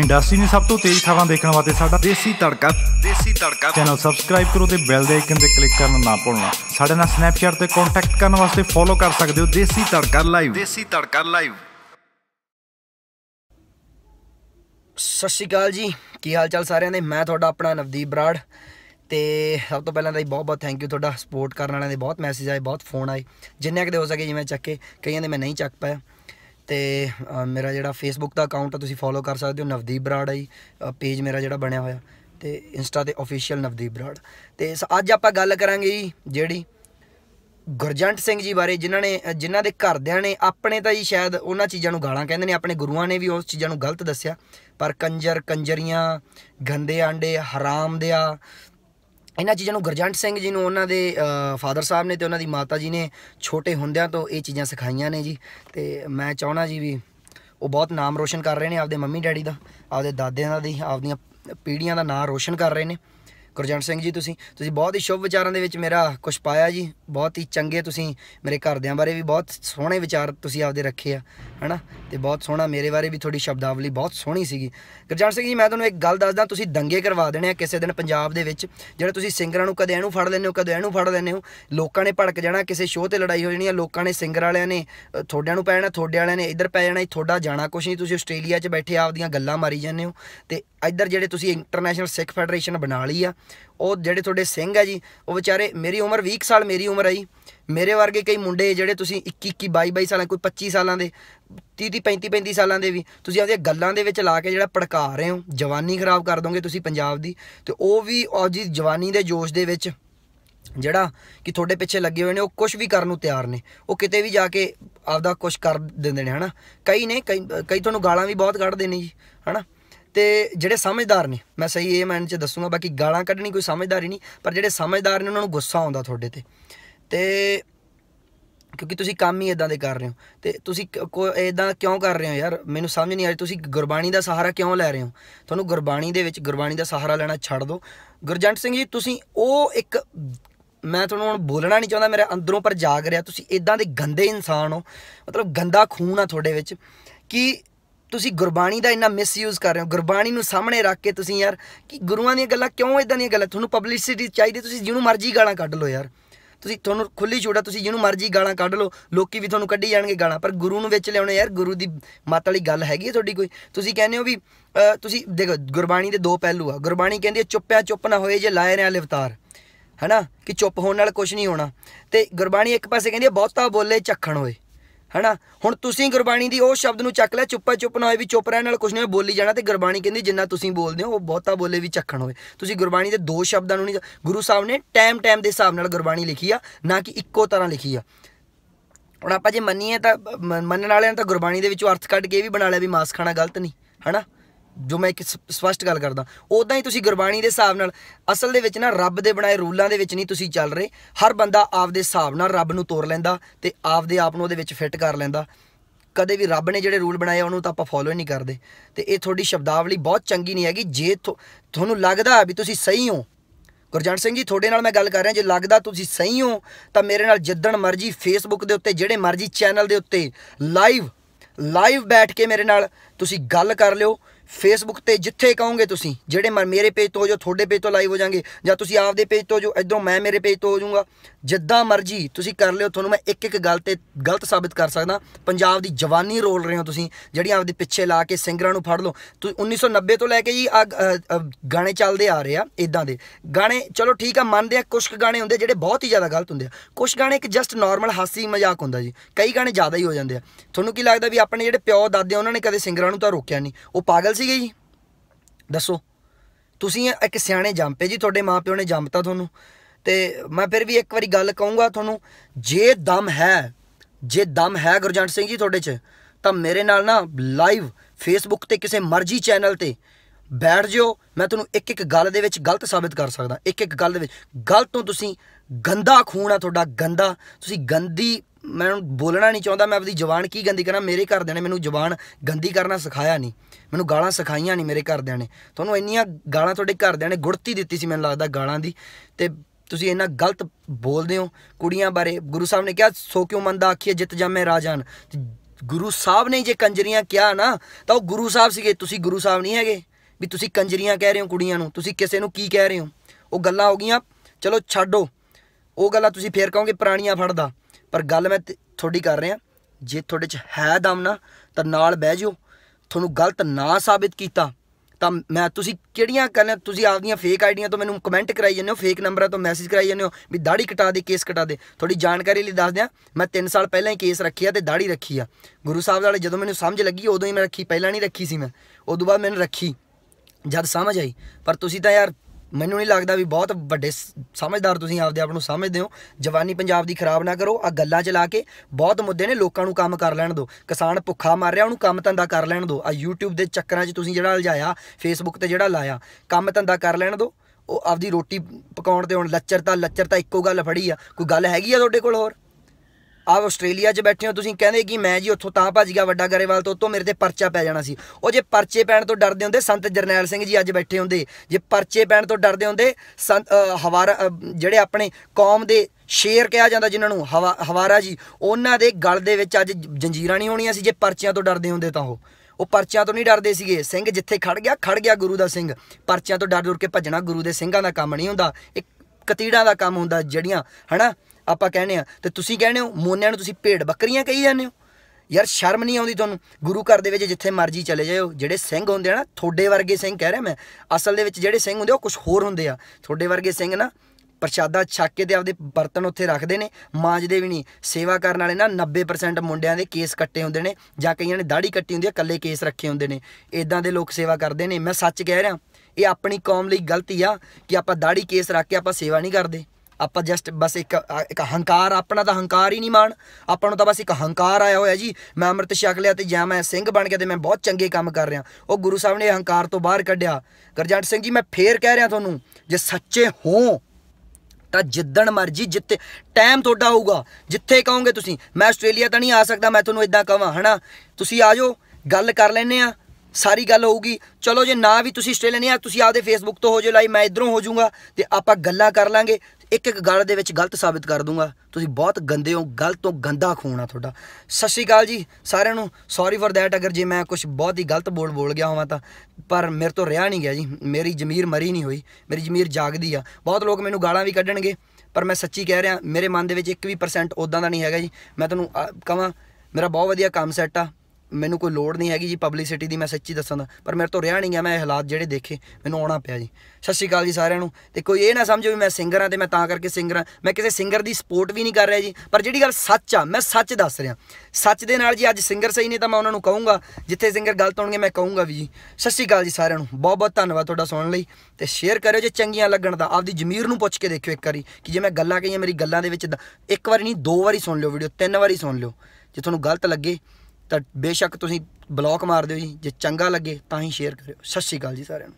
industry ਨੇ ਸਭ ਤੋਂ ਤੇਜ਼ ਖਬਰਾਂ ਦੇਖਣ ਵਾਸਤੇ ਸਾਡਾ ਦੇਸੀ ਤੜਕਾ ਦੇਸੀ ਤੜਕਾ ਚੈਨਲ ਸਬਸਕ੍ਰਾਈਬ ਕਰੋ ਤੇ ਬੈਲ ਦੇ ਆਈਕਨ ਤੇ ਕਲਿੱਕ ਕਰਨਾ ਨਾ ਭੁੱਲਣਾ ਸਾਡੇ ਨਾਲ ਸਨੈਪਚੈਟ ਤੇ ਕੰਟੈਕਟ ਕਰਨ ਵਾਸਤੇ ਫੋਲੋ ਕਰ ਸਕਦੇ ਹੋ ਦੇਸੀ ਤੜਕਾ ਲਾਈਵ ਦੇਸੀ ਤੜਕਾ ਲਾਈਵ ਸਤਿ ਸ਼੍ਰੀ ਅਕਾਲ ਜੀ ਕੀ ਹਾਲ ਚਾਲ ਸਾਰਿਆਂ ਦੇ ਮੈਂ ਤੁਹਾਡਾ ਆਪਣਾ ਨਵਦੀਪ ਬਰਾੜ ਤੇ ਸਭ ਤੋਂ ਪਹਿਲਾਂ ਤਾਂ ਬਹੁਤ ਬਹੁਤ ਥੈਂਕ ਯੂ ਤੁਹਾਡਾ ਸਪੋਰਟ ਕਰਨ ਵਾਲਿਆਂ ਦੇ ਬਹੁਤ ਮੈਸੇਜ ਆਏ ਬਹੁਤ ਫੋਨ ਆਏ ਜਿੰਨੇ ਕਿਤੇ ਹੋ ਸਕੇ ਜਿਵੇਂ ਚੱਕੇ ਕਈਆਂ ਦੇ ਮੈਂ ਨਹੀਂ ਚੱਕ ਪਾਇਆ ਤੇ ਮੇਰਾ ਜਿਹੜਾ ਫੇਸਬੁੱਕ ਦਾ ਅਕਾਊਂਟ ਆ ਤੁਸੀਂ ਫੋਲੋ ਕਰ ਸਕਦੇ ਹੋ ਨਵਦੀਪ ਬਰਾੜ ਆਈ ਜੀ ਪੇਜ ਮੇਰਾ ਜਿਹੜਾ ਬਣਿਆ ਹੋਇਆ ਤੇ ਇੰਸਟਾ ਤੇ ਅਫੀਸ਼ੀਅਲ ਨਵਦੀਪ ਬਰਾੜ ਤੇ ਅੱਜ ਆਪਾਂ ਗੱਲ ਕਰਾਂਗੇ ਜੀ ਜਿਹੜੀ ਗੁਰਜੰਟ ਸਿੰਘ ਜੀ ਬਾਰੇ ਜਿਨ੍ਹਾਂ ਨੇ ਜਿਨ੍ਹਾਂ ਦੇ ਘਰਦਿਆਂ ਨੇ ਆਪਣੇ ਤਾਂ ਜੀ ਸ਼ਾਇਦ ਉਹਨਾਂ ਚੀਜ਼ਾਂ ਨੂੰ ਗਾਲਾਂ ਕਹਿੰਦੇ ਨੇ ਆਪਣੇ ਗੁਰੂਆਂ ਨੇ ਵੀ ਉਸ ਚੀਜ਼ਾਂ ਨੂੰ ਗਲਤ ਦੱਸਿਆ ਪਰ ਕੰਜਰ ਕੰਜਰੀਆਂ ਗੰਦੇ ਆਂਡੇ ਹਰਾਮ ਦਿਆ ਇਹਨਾਂ ਚੀਜ਼ਾਂ ਨੂੰ ਗਰਜੰਟ ਸਿੰਘ ਜੀ ਨੂੰ ਉਹਨਾਂ ਦੇ ਫਾਦਰ ਸਾਹਿਬ ਨੇ ਤੇ ਉਹਨਾਂ ਦੀ ਮਾਤਾ ਜੀ ਨੇ ਛੋਟੇ ਹੁੰਦਿਆਂ ਤੋਂ ਇਹ ਚੀਜ਼ਾਂ ਸਿਖਾਈਆਂ ਨੇ ਜੀ ਤੇ ਮੈਂ ਚਾਹਣਾ ਜੀ ਵੀ ਉਹ ਬਹੁਤ ਨਾਮ ਰੋਸ਼ਨ ਕਰ ਰਹੇ ਨੇ ਆਪਦੇ ਮੰਮੀ ਡੈਡੀ ਦਾ ਆਪਦੇ ਦਾਦਿਆਂ ਦਾ ਦੀ ਆਪਦੀਆਂ ਪੀੜ੍ਹੀਆਂ ਦਾ ਨਾਮ ਰੋਸ਼ਨ ਕਰ ਰਹੇ ਨੇ ਗੁਰਜੰਤ ਸਿੰਘ ਜੀ ਤੁਸੀਂ ਤੁਸੀਂ ਬਹੁਤ ਹੀ ਸ਼ੁਭ ਵਿਚਾਰਾਂ ਦੇ ਵਿੱਚ ਮੇਰਾ ਕੁਝ ਪਾਇਆ ਜੀ ਬਹੁਤ ਹੀ ਚੰਗੇ ਤੁਸੀਂ ਮੇਰੇ ਘਰਦਿਆਂ ਬਾਰੇ ਵੀ ਬਹੁਤ ਸੋਹਣੇ ਵਿਚਾਰ ਤੁਸੀਂ ਆਪਦੇ ਰੱਖੇ ਆ ਹਨਾ ਤੇ ਬਹੁਤ ਸੋਹਣਾ ਮੇਰੇ ਬਾਰੇ ਵੀ ਤੁਹਾਡੀ ਸ਼ਬਦਾਵਲੀ ਬਹੁਤ ਸੋਹਣੀ ਸੀਗੀ ਗੁਰਜੰਤ ਸਿੰਘ ਜੀ ਮੈਂ ਤੁਹਾਨੂੰ ਇੱਕ ਗੱਲ ਦੱਸਦਾ ਤੁਸੀਂ ਦੰਗੇ ਕਰਵਾ ਦੇਣੇ ਆ ਕਿਸੇ ਦਿਨ ਪੰਜਾਬ ਦੇ ਵਿੱਚ ਜਿਹੜੇ ਤੁਸੀਂ ਸਿੰਗਰਾਂ ਨੂੰ ਕਦੇ ਇਹਨੂੰ ਫੜ ਲੈਂਦੇ ਹੋ ਕਦੇ ਇਹਨੂੰ ਫੜ ਲੈਂਦੇ ਹੋ ਲੋਕਾਂ ਨੇ ਭੜਕ ਜਾਣਾ ਕਿਸੇ ਸ਼ੋਅ ਤੇ ਲੜਾਈ ਹੋ ਜਾਣੀ ਆ ਲੋਕਾਂ ਨੇ ਸਿੰਗਰ ਵਾਲਿਆਂ ਨੇ ਥੋੜਿਆਂ ਨੂੰ ਪੈ ਜਾਣਾ ਥੋੜੇ ਵਾਲਿਆਂ ਨੇ ਇੱਧਰ ਪੈ ਜਾਣਾ ਥੋੜਾ ਜਾਣਾ ਕੁਛ ਨਹੀਂ ਤੁਸੀਂ ਆਸਟ੍ਰੇਲੀਆ 'ਚ ਬੈਠੇ ਆਪਦੀਆਂ ਗੱਲਾਂ ਮਾਰੀ ਜਾਂਦੇ ਹੋ ਤੇ ਇੱਧਰ ਜਿਹੜੇ ਤੁਸੀਂ ਇੰਟਰਨੈਸ਼ਨਲ ਸਿੱਖ ਫੈਡਰੇਸ਼ਨ ਬਣਾ ਲਈ ਆ ਉਹ ਜਿਹੜੇ ਤੁਹਾਡੇ ਸਿੰਘ ਆ ਜੀ ਉਹ ਵਿਚਾਰੇ ਮੇਰੀ ਉਮਰ 20 ਸਾਲ ਮੇਰੀ ਉਮਰ ਹੈ ਜੀ ਮੇਰੇ ਵਰਗੇ ਕਈ ਮੁੰਡੇ ਜਿਹੜੇ ਤੁਸੀਂ 21 21 22 22 ਸਾਲਾਂ ਕੋਈ 25 ਸਾਲਾਂ ਦੇ 30 30 35 35 ਸਾਲਾਂ ਦੇ ਵੀ ਤੁਸੀਂ ਆਪਦੇ ਗੱਲਾਂ ਦੇ ਵਿੱਚ ਲਾ ਕੇ ਜਿਹੜਾ ਪੜਕਾ ਰਹੇ ਹੋ ਜਵਾਨੀ ਖਰਾਬ ਕਰ ਦੋਗੇ ਤੁਸੀਂ ਪੰਜਾਬ ਦੀ ਤੇ ਉਹ ਵੀ ਉਹ ਜੀ ਜਵਾਨੀ ਦੇ ਜੋਸ਼ ਦੇ ਵਿੱਚ ਜਿਹੜਾ ਕਿ ਤੁਹਾਡੇ ਪਿੱਛੇ ਲੱਗੇ ਹੋਏ ਨੇ ਉਹ ਕੁਝ ਵੀ ਕਰਨ ਨੂੰ ਤਿਆਰ ਨੇ ਉਹ ਕਿਤੇ ਵੀ ਜਾ ਕੇ ਆਪਦਾ ਕੁਝ ਕਰ ਦਿੰਦੇ ਨੇ ਹਨਾ ਕਈ ਨੇ ਕਈ ਕਈ ਤੁਹਾਨੂੰ ਗਾਲਾਂ ਵੀ ਬਹੁਤ ਕੱਢਦੇ ਨੇ ਜੀ ਹਨਾ ਤੇ ਜਿਹੜੇ ਸਮਝਦਾਰ ਨੇ ਮੈਂ ਸਹੀ ਇਹ ਮੈਨ ਚ ਦੱਸੂਗਾ ਬਾਕੀ ਗਾਲਾਂ ਕੱਢਣੀ ਕੋਈ ਸਮਝਦਾਰੀ ਨਹੀਂ ਪਰ ਜਿਹੜੇ ਸਮਝਦਾਰ ਨੇ ਉਹਨਾਂ ਨੂੰ ਗੁੱਸਾ ਆਉਂਦਾ ਤੁਹਾਡੇ ਤੇ ਤੇ ਕਿਉਂਕਿ ਤੁਸੀਂ ਕੰਮ ਹੀ ਇਦਾਂ ਦੇ ਕਰ ਰਹੇ ਹੋ ਤੇ ਤੁਸੀਂ ਇਦਾਂ ਕਿਉਂ ਕਰ ਰਹੇ ਹੋ ਯਾਰ ਮੈਨੂੰ ਸਮਝ ਨਹੀਂ ਆ ਰਹੀ ਤੁਸੀਂ ਗੁਰਬਾਣੀ ਦਾ ਸਹਾਰਾ ਕਿਉਂ ਲੈ ਰਹੇ ਹੋ ਤੁਹਾਨੂੰ ਗੁਰਬਾਣੀ ਦੇ ਵਿੱਚ ਗੁਰਬਾਣੀ ਦਾ ਸਹਾਰਾ ਲੈਣਾ ਛੱਡ ਦਿਓ ਗੁਰਜੰਟ ਸਿੰਘ ਜੀ ਤੁਸੀਂ ਉਹ ਇੱਕ ਮੈਂ ਤੁਹਾਨੂੰ ਹੁਣ ਬੋਲਣਾ ਨਹੀਂ ਚਾਹੁੰਦਾ ਮੇਰੇ ਅੰਦਰੋਂ ਪਰ ਜਾਗ ਰਿਹਾ ਤੁਸੀਂ ਇਦਾਂ ਦੇ ਗੰਦੇ ਇਨਸਾਨ ਹੋ ਮਤਲਬ ਗੰਦਾ ਖੂਨ ਆ ਤੁਹਾਡੇ ਵਿੱਚ ਕਿ ਤੁਸੀਂ ਗੁਰਬਾਣੀ ਦਾ ਇੰਨਾ ਮਿਸਯੂਜ਼ ਕਰ ਰਹੇ ਹੋ ਗੁਰਬਾਣੀ ਨੂੰ ਸਾਹਮਣੇ ਰੱਖ ਕੇ ਤੁਸੀਂ ਯਾਰ ਕਿ ਗੁਰੂਆਂ ਦੀਆਂ ਗੱਲਾਂ ਕਿਉਂ ਇਦਾਂ ਦੀਆਂ ਗੱਲਾਂ ਤੁਹਾਨੂੰ ਪਬਲਿਸਿਟੀ ਚਾਹੀਦੀ ਤੁਸੀਂ ਜਿਹਨੂੰ ਮਰਜ਼ੀ ਗਾਲਾਂ ਕੱਢ ਲਓ ਯਾਰ ਤੁਸੀਂ ਤੁਹਾਨੂੰ ਖੁੱਲੀ ਛੋੜਾ ਤੁਸੀਂ ਜਿਹਨੂੰ ਮਰਜ਼ੀ ਗਾਲਾਂ ਕੱਢ ਲਓ ਲੋਕੀ ਵੀ ਤੁਹਾਨੂੰ ਕੱਢੀ ਜਾਣਗੇ ਗਾਲਾਂ ਪਰ ਗੁਰੂ ਨੂੰ ਵਿੱਚ ਲਿਆਉਣਾ ਯਾਰ ਗੁਰੂ ਦੀ ਮੱਤ ਵਾਲੀ ਗੱਲ ਹੈਗੀ ਹੈ ਤੁਹਾਡੀ ਕੋਈ ਤੁਸੀਂ ਕਹਿੰਦੇ ਹੋ ਵੀ ਤੁਸੀਂ ਦੇਖੋ ਗੁਰਬਾਣੀ ਦੇ ਦੋ ਪਹਿਲੂ ਆ ਗੁਰਬਾਣੀ ਕਹਿੰਦੀ ਹੈ ਚੁੱਪਿਆ ਚੁੱਪ ਨਾ ਹੋਏ ਜੇ ਲਾਏ ਨੇ ਲਿਵਤਾਰ ਹੈਨਾ ਕਿ ਚੁੱਪ ਹੋਣ ਨਾਲ ਕੁਝ ਨਹੀਂ ਹੋਣਾ ਤੇ ਗੁਰਬਾਣੀ ਇੱਕ ਪਾਸੇ ਕਹਿੰਦੀ ਹੈ ਬਹੁਤਾ ਬੋਲੇ ਝੱਖਣ ਹੋਏ ਹੈਨਾ ਹੁਣ ਤੁਸੀਂ ਗੁਰਬਾਣੀ ਦੀ ਉਹ ਸ਼ਬਦ ਨੂੰ ਚੱਕ ਲੈ ਚੁੱਪਾ ਚੁੱਪ ਨਾ ਹੋਏ ਵੀ ਚੁੱਪ ਰਹਿਣ ਨਾਲ ਕੁਝ ਨਹੀਂ ਬੋਲੀ ਜਾਣਾ ਤੇ ਗੁਰਬਾਣੀ ਕਹਿੰਦੀ ਜਿੰਨਾ ਤੁਸੀਂ ਬੋਲਦੇ ਹੋ ਉਹ ਬਹੁਤਾ ਬੋਲੇ ਵੀ ਚੱਖਣ ਹੋਵੇ ਤੁਸੀਂ ਗੁਰਬਾਣੀ ਦੇ ਦੋ ਸ਼ਬਦਾਂ ਨੂੰ ਨਹੀਂ ਗੁਰੂ ਸਾਹਿਬ ਨੇ ਟਾਈਮ ਟਾਈਮ ਦੇ ਹਿਸਾਬ ਨਾਲ ਗੁਰਬਾਣੀ ਲਿਖੀ ਆ ਨਾ ਕਿ ਇੱਕੋ ਤਰ੍ਹਾਂ ਲਿਖੀ ਆ ਹੁਣ ਆਪਾਂ ਜੇ ਮੰਨੀਏ ਤਾਂ ਮੰਨਣ ਵਾਲਿਆਂ ਤਾਂ ਗੁਰਬਾਣੀ ਦੇ ਵਿੱਚੋਂ ਅਰਥ ਕੱਢ ਕੇ ਵੀ ਬਣਾ ਲਿਆ ਵੀ ਮਾਸ ਖਾਣਾ ਗਲਤ ਨਹੀਂ ਹੈਨਾ ਜੋ ਮੈਂ ਇੱਕ ਸਪਸ਼ਟ ਗੱਲ ਕਰਦਾ ਉਦਾਂ ਹੀ ਤੁਸੀਂ ਗੁਰਬਾਣੀ ਦੇ ਹਿਸਾਬ ਨਾਲ ਅਸਲ ਦੇ ਵਿੱਚ ਨਾ ਰੱਬ ਦੇ ਬਣਾਏ ਰੂਲਾਂ ਦੇ ਵਿੱਚ ਨਹੀਂ ਤੁਸੀਂ ਚੱਲ ਰਹੇ ਹਰ ਬੰਦਾ ਆਪਦੇ ਹਿਸਾਬ ਨਾਲ ਰੱਬ ਨੂੰ ਤੋੜ ਲੈਂਦਾ ਤੇ ਆਪਦੇ ਆਪ ਨੂੰ ਉਹਦੇ ਵਿੱਚ ਫਿੱਟ ਕਰ ਲੈਂਦਾ ਕਦੇ ਵੀ ਰੱਬ ਨੇ ਜਿਹੜੇ ਰੂਲ ਬਣਾਏ ਉਹਨੂੰ ਤਾਂ ਆਪਾਂ ਫੋਲੋ ਹੀ ਨਹੀਂ ਕਰਦੇ ਤੇ ਇਹ ਤੁਹਾਡੀ ਸ਼ਬਦਾਵਲੀ ਬਹੁਤ ਚੰਗੀ ਨਹੀਂ ਹੈਗੀ ਜੇ ਤੁਹਾਨੂੰ ਲੱਗਦਾ ਵੀ ਤੁਸੀਂ ਸਹੀ ਹੋ ਗੁਰਜੰਤ ਸਿੰਘ ਜੀ ਤੁਹਾਡੇ ਨਾਲ ਮੈਂ ਗੱਲ ਕਰ ਰਿਹਾ ਜੇ ਲੱਗਦਾ ਤੁਸੀਂ ਸਹੀ ਹੋ ਤਾਂ ਮੇਰੇ ਨਾਲ ਜਿੱਦਣ ਮਰਜੀ ਫੇਸਬੁੱਕ ਦੇ ਉੱਤੇ ਜਿਹੜੇ ਮਰਜੀ ਚੈਨਲ ਦੇ ਉੱਤੇ ਲਾਈਵ ਲਾਈਵ ਬੈਠ ਕੇ ਮੇਰੇ ਨਾਲ ਤੁਸੀਂ ਗੱਲ ਕਰ ਲਿਓ ਫੇਸਬੁੱਕ ਤੇ ਜਿੱਥੇ ਕਹੋਗੇ ਤੁਸੀਂ ਜਿਹੜੇ ਮੇਰੇ ਪੇਜ ਤੋਂ ਜੋ ਤੁਹਾਡੇ ਪੇਜ ਤੋਂ ਲਾਈਵ ਹੋ ਜਾਣਗੇ ਜਾਂ ਤੁਸੀਂ ਆਪਦੇ ਪੇਜ ਤੋਂ ਜੋ ਇਦੋਂ ਮੈਂ ਮੇਰੇ ਪੇਜ ਤੋਂ ਹੋ ਜਾਊਗਾ ਜਿੱਦਾਂ ਮਰਜ਼ੀ ਤੁਸੀਂ ਕਰ ਲਿਓ ਤੁਹਾਨੂੰ ਮੈਂ ਇੱਕ ਇੱਕ ਗੱਲ ਤੇ ਗਲਤ ਸਾਬਤ ਕਰ ਸਕਦਾ ਪੰਜਾਬ ਦੀ ਜਵਾਨੀ ਰੋਲ ਰਹੇ ਹੋ ਤੁਸੀਂ ਜਿਹੜੀ ਆਪਦੇ ਪਿੱਛੇ ਲਾ ਕੇ ਸਿੰਗਰਾਂ ਨੂੰ ਫੜ ਲਓ ਤੁਸੀਂ 1990 ਤੋਂ ਲੈ ਕੇ ਜੀ ਆ ਗਾਣੇ ਚੱਲਦੇ ਆ ਰਹੇ ਆ ਇਦਾਂ ਦੇ ਗਾਣੇ ਚਲੋ ਠੀਕ ਆ ਮੰਨਦੇ ਆ ਕੁਝ ਗਾਣੇ ਹੁੰਦੇ ਜਿਹੜੇ ਬਹੁਤ ਹੀ ਜ਼ਿਆਦਾ ਗਲਤ ਹੁੰਦੇ ਆ ਕੁਝ ਗਾਣੇ ਇੱਕ ਜਸਟ ਨਾਰਮਲ ਹਾਸੀ ਮਜ਼ਾਕ ਹੁੰਦਾ ਜੀ ਕਈ ਗਾਣੇ ਜ਼ਿਆਦਾ ਹੀ ਹੋ ਜਾਂਦੇ ਆ ਤੁਹਾਨੂੰ ਕੀ ਲੱਗਦਾ ਵੀ ਆਪਣੇ ਜਿਹੜੇ ਪਿਓ ਦਾਦੇ ਉਹਨਾਂ ਨੇ ਕਦੇ ਸਿੰਗਰਾਂ ਨੂੰ ਤਾਂ ਰੋਕਿਆ ਨਹੀਂ ਉਹ ਪਾਗਲ ਸੀਗੇ ਜੀ ਦੱਸੋ ਤੁਸੀਂ ਇੱਕ ਸਿਆਣੇ ਜੰਪੇ ਜੀ ਤੁਹਾਡੇ ਮਾਪਿਓ ਨੇ ਜੰਮਤਾ ਤੁਹਾਨੂੰ ਤੇ ਮੈਂ ਫਿਰ ਵੀ ਇੱਕ ਵਾਰੀ ਗੱਲ ਕਹੂੰਗਾ ਤੁਹਾਨੂੰ ਜੇ ਦਮ ਹੈ ਜੇ ਦਮ ਹੈ ਗੁਰਜੰਟ ਸਿੰਘ ਜੀ ਤੁਹਾਡੇ 'ਚ ਤਾਂ ਮੇਰੇ ਨਾਲ ਨਾ ਲਾਈਵ ਫੇਸਬੁੱਕ ਤੇ ਕਿਸੇ ਮਰਜ਼ੀ ਚੈਨਲ ਤੇ ਬੈਠ ਜਿਓ ਮੈਂ ਤੁਹਾਨੂੰ ਇੱਕ ਇੱਕ ਗੱਲ ਦੇ ਵਿੱਚ ਗਲਤ ਸਾਬਤ ਕਰ ਸਕਦਾ ਇੱਕ ਇੱਕ ਗੱਲ ਦੇ ਵਿੱਚ ਗਲਤ ਤੋਂ ਤੁਸੀਂ ਗੰਦਾ ਖੂਨ ਆ ਤੁਹਾਡਾ ਗੰਦਾ ਤੁਸੀਂ ਗੰਦੀ ਮੈਂ ਬੋਲਣਾ ਨਹੀਂ ਚਾਹੁੰਦਾ ਮੈਂ ਆਪਣੀ ਜ਼ੁਬਾਨ ਕੀ ਗੰਦੀ ਕਰਾਂ ਮੇਰੇ ਘਰਦਿਆਂ ਨੇ ਮੈਨੂੰ ਜ਼ੁਬਾਨ ਗੰਦੀ ਕਰਨਾ ਸਿਖਾਇਆ ਨਹੀਂ ਮੈਨੂੰ ਗਾਲਾਂ ਸਿਖਾਈਆਂ ਨਹੀਂ ਮੇਰੇ ਘਰਦਿਆਂ ਨੇ ਤੁਹਾਨੂੰ ਇੰਨੀਆਂ ਗਾਲਾਂ ਤੁਹਾਡੇ ਘਰਦਿਆਂ ਨੇ ਗੁੜਤੀ ਦਿੱਤੀ ਸੀ ਮੈਨੂੰ ਲੱਗਦਾ ਗਾਲਾਂ ਦੀ ਤੇ ਤੁਸੀਂ ਇੰਨਾ ਗਲਤ ਬੋਲਦੇ ਹੋ ਕੁੜੀਆਂ ਬਾਰੇ ਗੁਰੂ ਸਾਹਿਬ ਨੇ ਕਿਹਾ ਸੋ ਕਿਉਂ ਮੰਦਾ ਆਖੀਏ ਜਿੱਤ ਜਾਮੇ ਰਾਜਾਨ ਗੁਰੂ ਸਾਹਿਬ ਨੇ ਜੇ ਕੰਜਰੀਆਂ ਕਿਹਾ ਨਾ ਤਾਂ ਉਹ ਗੁਰੂ ਸਾਹਿਬ ਸੀਗੇ ਤੁਸੀਂ ਗੁਰੂ ਸਾਹਿਬ ਨਹੀਂ ਹੈਗੇ ਵੀ ਤੁਸੀਂ ਕੰਜਰੀਆਂ ਕਹਿ ਰਹੇ ਹੋ ਕੁੜੀਆਂ ਨੂੰ ਤੁਸੀਂ ਕਿਸੇ ਨੂੰ ਕੀ ਕਹਿ ਰਹੇ ਹੋ ਉਹ ਗੱਲਾਂ ਹੋ ਗਈਆਂ ਚਲੋ ਛੱਡੋ ਉਹ ਗੱਲਾਂ ਤੁਸੀਂ ਫੇਰ ਕਹੋਗੇ ਪੁਰਾਣੀਆਂ ਫੜਦਾ ਪਰ ਗੱਲ ਮੈਂ ਤੁਹਾਡੀ ਕਰ ਰਿਹਾ ਜੇ ਤੁਹਾਡੇ 'ਚ ਹੈ ਦਮ ਨਾ ਤਾਂ ਨਾਲ ਬਹਿ ਜਾਓ ਤੁਹਾਨੂੰ ਗਲਤ ਨਾ ਸਾਬਿਤ ਕੀਤਾ ਤਾਂ ਮੈਂ ਤੁਸੀਂ ਕਿਹੜੀਆਂ ਕਹਿੰਦੇ ਤੁਸੀਂ ਆਪਦੀਆਂ ਫੇਕ ਆਈਡੀਆਂ ਤੋਂ ਮੈਨੂੰ ਕਮੈਂਟ ਕਰਾਈ ਜਾਂਦੇ ਹੋ ਫੇਕ ਨੰਬਰਾਂ ਤੋਂ ਮੈਸੇਜ ਕਰਾਈ ਜਾਂਦੇ ਹੋ ਵੀ ਦਾੜੀ ਕਟਾ ਦੇ ਕੇਸ ਕਟਾ ਦੇ ਥੋੜੀ ਜਾਣਕਾਰੀ ਲਈ ਦੱਸ ਦਿਆਂ ਮੈਂ 3 ਸਾਲ ਪਹਿਲਾਂ ਹੀ ਕੇਸ ਰੱਖਿਆ ਤੇ ਦਾੜੀ ਰੱਖੀ ਆ ਗੁਰੂ ਸਾਹਿਬ ਨਾਲ ਜਦੋਂ ਮੈਨੂੰ ਸਮਝ ਲੱਗੀ ਉਦੋਂ ਹੀ ਮੈਂ ਰੱਖੀ ਪਹਿਲਾਂ ਨਹੀਂ ਰੱਖੀ ਸੀ ਮੈਂ ਉਸ ਤੋਂ ਬਾਅਦ ਮੈਨੂੰ ਰੱਖੀ ਜਦ ਸਮਝ ਆਈ ਪਰ ਤੁਸੀਂ ਤਾਂ ਯਾਰ ਮੈਨੂੰ ਨਹੀਂ ਲੱਗਦਾ ਵੀ ਬਹੁਤ ਵੱਡੇ ਸਮਝਦਾਰ ਤੁਸੀਂ ਆਪਦੇ ਆਪ ਨੂੰ ਸਮਝਦੇ ਹੋ ਜਵਾਨੀ ਪੰਜਾਬ ਦੀ ਖਰਾਬ ਨਾ ਕਰੋ ਆ ਗੱਲਾਂ ਚਲਾ ਕੇ ਬਹੁਤ ਮੁੱਦੇ ਨੇ ਲੋਕਾਂ ਨੂੰ ਕੰਮ ਕਰ ਲੈਣ ਦਿਓ ਕਿਸਾਨ ਭੁੱਖਾ ਮਰ ਰਿਹਾ ਉਹਨੂੰ ਕੰਮ ਧੰਦਾ ਕਰ ਲੈਣ ਦਿਓ ਆ YouTube ਦੇ ਚੱਕਰਾਂ 'ਚ ਤੁਸੀਂ ਜਿਹੜਾ ਲਜਾਇਆ Facebook ਤੇ ਜਿਹੜਾ ਲਾਇਆ ਕੰਮ ਧੰਦਾ ਕਰ ਲੈਣ ਦਿਓ ਉਹ ਆਪਦੀ ਰੋਟੀ ਪਕਾਉਣ ਤੇ ਹੁਣ ਲੱਚਰਤਾ ਲੱਚਰਤਾ ਇੱਕੋ ਗੱਲ ਫੜੀ ਆ ਕੋਈ ਗੱਲ ਹੈਗੀ ਆ ਤੁਹਾਡੇ ਕੋਲ ਹੋਰ ਆਹ ਆਸਟ੍ਰੇਲੀਆ 'ਚ ਬੈਠੇ ਹੋ ਤੁਸੀਂ ਕਹਿੰਦੇ ਕਿ ਮੈਂ ਜੀ ਉੱਥੋਂ ਤਾਂ ਭੱਜ ਗਿਆ ਵੱਡਾ ਗਰੇਵਾਲ ਤੋਂ ਉੱਤੋਂ ਮੇਰੇ ਤੇ ਪਰਚਾ ਪੈ ਜਾਣਾ ਸੀ ਉਹ ਜੇ ਪਰਚੇ ਪੈਣ ਤੋਂ ਡਰਦੇ ਹੁੰਦੇ ਸੰਤ ਜਰਨੈਲ ਸਿੰਘ ਜੀ ਅੱਜ ਬੈਠੇ ਹੁੰਦੇ ਜੇ ਪਰਚੇ ਪੈਣ ਤੋਂ ਡਰਦੇ ਹੁੰਦੇ ਸੰਤ ਹਵਾਰਾ ਜਿਹੜੇ ਆਪਣੇ ਕੌਮ ਦੇ ਸ਼ੇਰ ਕਿਹਾ ਜਾਂਦਾ ਜਿਨ੍ਹਾਂ ਨੂੰ ਹਵਾਰਾ ਜੀ ਉਹਨਾਂ ਦੇ ਗਲ ਦੇ ਵਿੱਚ ਅੱਜ ਜੰਜੀਰਾਂ ਨਹੀਂ ਹੋਣੀਆਂ ਸੀ ਜੇ ਪਰਚਿਆਂ ਤੋਂ ਡਰਦੇ ਹੁੰਦੇ ਤਾਂ ਉਹ ਉਹ ਪਰਚਿਆਂ ਤੋਂ ਨਹੀਂ ਡਰਦੇ ਸੀਗੇ ਸਿੰਘ ਜਿੱਥੇ ਖੜ ਗਿਆ ਖੜ ਗਿਆ ਗੁਰੂ ਦਾ ਸਿੰਘ ਪਰਚਿਆਂ ਤੋਂ ਡਰ ਡਰ ਕੇ ਭੱਜਣਾ ਗੁਰੂ ਦੇ ਸਿੰਘਾਂ ਦਾ ਕੰਮ ਨਹੀਂ ਹੁੰਦਾ ਇਹ ਕਤੀੜਾਂ ਦਾ ਕੰਮ ਹੁੰਦਾ ਜਿਹੜੀਆਂ ਹਨਾ ਆਪਾਂ ਕਹਿੰਦੇ ਆ ਤੇ ਤੁਸੀਂ ਕਹਿੰਦੇ ਹੋ ਮੋਨਿਆਂ ਨੂੰ ਤੁਸੀਂ ਭੇਡ ਬੱਕਰੀਆਂ ਕਹੀ ਜਾਂਦੇ ਹੋ ਯਾਰ ਸ਼ਰਮ ਨਹੀਂ ਆਉਂਦੀ ਤੁਹਾਨੂੰ ਗੁਰੂ ਘਰ ਦੇ ਵਿੱਚ ਜਿੱਥੇ ਮਰਜ਼ੀ ਚਲੇ ਜਾਓ ਜਿਹੜੇ ਸਿੰਘ ਹੁੰਦੇ ਆ ਨਾ ਥੋੜੇ ਵਰਗੇ ਸਿੰਘ ਕਹਿ ਰਿਹਾ ਮੈਂ ਅਸਲ ਦੇ ਵਿੱਚ ਜਿਹੜੇ ਸਿੰਘ ਹੁੰਦੇ ਉਹ ਕੁਝ ਹੋਰ ਹੁੰਦੇ ਆ ਥੋੜੇ ਵਰਗੇ ਸਿੰਘ ਨਾ ਪ੍ਰਸ਼ਾਦਾ ਛੱਕ ਕੇ ਤੇ ਆਪਦੇ ਬਰਤਨ ਉੱਥੇ ਰੱਖਦੇ ਨੇ ਮਾਂਜਦੇ ਵੀ ਨਹੀਂ ਸੇਵਾ ਕਰਨ ਵਾਲੇ ਨਾ 90% ਮੁੰਡਿਆਂ ਦੇ ਕੇਸ ਕੱਟੇ ਹੁੰਦੇ ਨੇ ਜਾਂ ਕਈਆਂ ਨੇ ਦਾੜੀ ਕੱਟੀ ਹੁੰਦੀ ਹੈ ਕੱਲੇ ਕੇਸ ਰੱਖੇ ਹੁੰਦੇ ਨੇ ਇਦਾਂ ਦੇ ਲੋਕ ਸੇਵਾ ਕਰਦੇ ਨੇ ਮੈਂ ਸੱਚ ਕਹਿ ਰਿਹਾ ਇਹ ਆਪਣੀ ਕੌਮ ਲਈ ਗਲਤੀ ਆ ਕਿ ਆਪਾਂ ਦਾੜੀ ਕੇਸ ਰੱਖ ਕੇ ਆਪਾਂ ਸੇਵਾ ਨਹੀਂ ਕਰਦੇ ਆਪਾਂ ਜਸਟ ਬਸ ਇੱਕ ਇੱਕ ਹੰਕਾਰ ਆਪਣਾ ਤਾਂ ਹੰਕਾਰ ਹੀ ਨਹੀਂ ਮਾਣ ਆਪਾਂ ਨੂੰ ਤਾਂ ਬਸ ਇੱਕ ਹੰਕਾਰ ਆਇਆ ਹੋਇਆ ਜੀ ਮੈਂ ਅੰਮ੍ਰਿਤ ਛਕ ਲਿਆ ਤੇ ਜਾਂ ਮੈਂ ਸਿੰਘ ਬਣ ਗਿਆ ਤੇ ਮੈਂ ਬਹੁਤ ਚੰਗੇ ਕੰਮ ਕਰ ਰਿਹਾ ਉਹ ਗੁਰੂ ਸਾਹਿਬ ਨੇ ਹੰਕਾਰ ਤੋਂ ਬਾਹਰ ਕੱਢਿਆ ਗਰਜੰਟ ਸਿੰਘ ਜੀ ਮੈਂ ਫੇਰ ਕਹਿ ਰਿਹਾ ਤੁਹਾਨੂੰ ਜੇ ਸੱਚੇ ਹੋ ਤਾਂ ਜਿੱਦਣ ਮਰਜੀ ਜਿੱਤੇ ਟਾਈਮ ਤੁਹਾਡਾ ਹੋਊਗਾ ਜਿੱਥੇ ਕਹੋਗੇ ਤੁਸੀਂ ਮੈਂ ਆਸਟ੍ਰੇਲੀਆ ਤਾਂ ਨਹੀਂ ਆ ਸਕਦਾ ਮੈਂ ਤੁਹਾਨੂੰ ਇਦਾਂ ਕਹਾਂ ਹਨਾ ਤੁਸੀਂ ਆ ਜਾਓ ਗੱਲ ਕਰ ਲੈਨੇ ਆ ਸਾਰੀ ਗੱਲ ਹੋਊਗੀ ਚਲੋ ਜੇ ਨਾ ਵੀ ਤੁਸੀਂ ਆਸਟ੍ਰੇਲੀਆ ਨਹੀਂ ਆ ਤੁਸੀਂ ਆਪਦੇ ਫੇਸਬੁੱਕ ਤੋਂ ਹੋ ਜਾਓ ਲਾਈ ਮੈਂ ਇਧਰੋਂ ਹੋ ਜਾਊਗਾ ਤੇ ਆਪਾਂ ਗੱਲਾਂ ਕਰ ਲਾਂਗੇ ਇੱਕ ਇੱਕ ਗੱਲ ਦੇ ਵਿੱਚ ਗਲਤ ਸਾਬਿਤ ਕਰ ਦੂੰਗਾ ਤੁਸੀਂ ਬਹੁਤ ਗੰਦੇ ਹੋ ਗਲਤ ਤੋਂ ਗੰਦਾ ਖੂਨ ਆ ਤੁਹਾਡਾ ਸਤਿ ਸ਼੍ਰੀ ਅਕਾਲ ਜੀ ਸਾਰਿਆਂ ਨੂੰ ਸੌਰੀ ਫॉर दैट ਅਗਰ ਜੇ ਮੈਂ ਕੁਝ ਬਹੁਤ ਹੀ ਗਲਤ ਬੋਲ ਬੋਲ ਗਿਆ ਹੋਵਾਂ ਤਾਂ ਪਰ ਮੇਰੇ ਤੋਂ ਰਿਹਾ ਨਹੀਂ ਗਿਆ ਜੀ ਮੇਰੀ ਜ਼ਮੀਰ ਮਰੀ ਨਹੀਂ ਹੋਈ ਮੇਰੀ ਜ਼ਮੀਰ ਜਾਗਦੀ ਆ ਬਹੁਤ ਲੋਕ ਮੈਨੂੰ ਗਾਲਾਂ ਵੀ ਕੱਢਣਗੇ ਪਰ ਮੈਂ ਸੱਚੀ ਕਹਿ ਰਿਹਾ ਮੇਰੇ ਮਨ ਦੇ ਵਿੱਚ 1 ਵੀ ਪਰਸੈਂਟ ਉਦਾਂ ਦਾ ਨਹੀਂ ਹੈਗਾ ਜੀ ਮੈਂ ਤੁਹਾਨੂੰ ਕਹਾਂ ਮੇਰਾ ਬਹੁਤ ਵਧੀਆ ਕੰਮ ਸੈੱਟ ਆ ਮੈਨੂੰ ਕੋਈ ਲੋੜ ਨਹੀਂ ਹੈਗੀ ਜੀ ਪਬਲਿਸਿਟੀ ਦੀ ਮੈਂ ਸੱਚੀ ਦੱਸਾਂ ਦਾ ਪਰ ਮੇਰੇ ਤੋਂ ਰਿਹਾ ਨਹੀਂ ਗਿਆ ਮੈਂ ਇਹ ਹਾਲਾਤ ਜਿਹੜੇ ਦੇਖੇ ਮੈਨੂੰ ਆਉਣਾ ਪਿਆ ਜੀ ਸਤਿ ਸ਼੍ਰੀ ਅਕਾਲ ਜੀ ਸਾਰਿਆਂ ਨੂੰ ਤੇ ਕੋਈ ਇਹ ਨਾ ਸਮਝੋ ਵੀ ਮੈਂ ਸਿੰਗਰ ਆ ਤੇ ਮੈਂ ਤਾਂ ਕਰਕੇ ਸਿੰਗਰ ਆ ਮੈਂ ਕਿਸੇ ਸਿੰਗਰ ਦੀ ਸਪੋਰਟ ਵੀ ਨਹੀਂ ਕਰ ਰਿਹਾ ਜੀ ਪਰ ਜਿਹੜੀ ਗੱਲ ਸੱਚ ਆ ਮੈਂ ਸੱਚ ਦੱਸ ਰਿਹਾ ਸੱਚ ਦੇ ਨਾਲ ਜੀ ਅੱਜ ਸਿੰਗਰ ਸਹੀ ਨਹੀਂ ਤਾਂ ਮੈਂ ਉਹਨਾਂ ਨੂੰ ਕਹੂੰਗਾ ਜਿੱਥੇ ਸਿੰਗਰ ਗਲਤ ਹੋਣਗੇ ਮੈਂ ਕਹੂੰਗਾ ਵੀ ਜੀ ਸਤਿ ਸ਼੍ਰੀ ਅਕਾਲ ਜੀ ਸਾਰਿਆਂ ਨੂੰ ਬਹੁਤ ਬਹੁਤ ਧੰਨਵਾਦ ਤੁਹਾਡਾ ਸੁਣਨ ਲਈ ਤੇ ਸ਼ੇਅਰ ਕਰਿਓ ਜੇ ਚੰਗੀਆਂ ਲੱਗਣ ਦਾ ਆਪਦੀ ਜ਼ਮੀਰ ਨੂੰ ਪੁੱਛ ਕੇ ਦੇਖਿਓ ਇੱਕ ਵਾਰੀ ਕਿ ਜੇ ਮੈਂ ਗੱਲਾਂ ਕਹੀਆਂ ਮੇਰੀ ਗੱਲਾਂ ਦੇ ਵਿੱਚ ਇੱਕ ਵਾਰੀ ਨਹੀਂ ਦੋ ਵਾਰੀ ਸੁਣ ਲਿਓ ਵੀਡੀਓ ਤਿੰਨ ਵਾਰੀ ਸੁਣ ਲਿਓ ਜੇ ਤੁਹਾਨੂੰ ਗਲਤ ਲੱਗੇ ਤਾਂ ਬੇਸ਼ੱਕ ਤੁਸੀਂ ਬਲੌਕ ਮਾਰ ਦਿਓ ਜੀ ਜੇ ਚੰਗਾ ਲੱਗੇ ਤਾਂ ਹੀ ਸ਼ੇਅਰ ਕਰਿਓ ਸਤਿ ਸ਼੍ਰੀ ਅਕਾਲ ਜੀ ਸਾਰਿਆਂ ਨੂੰ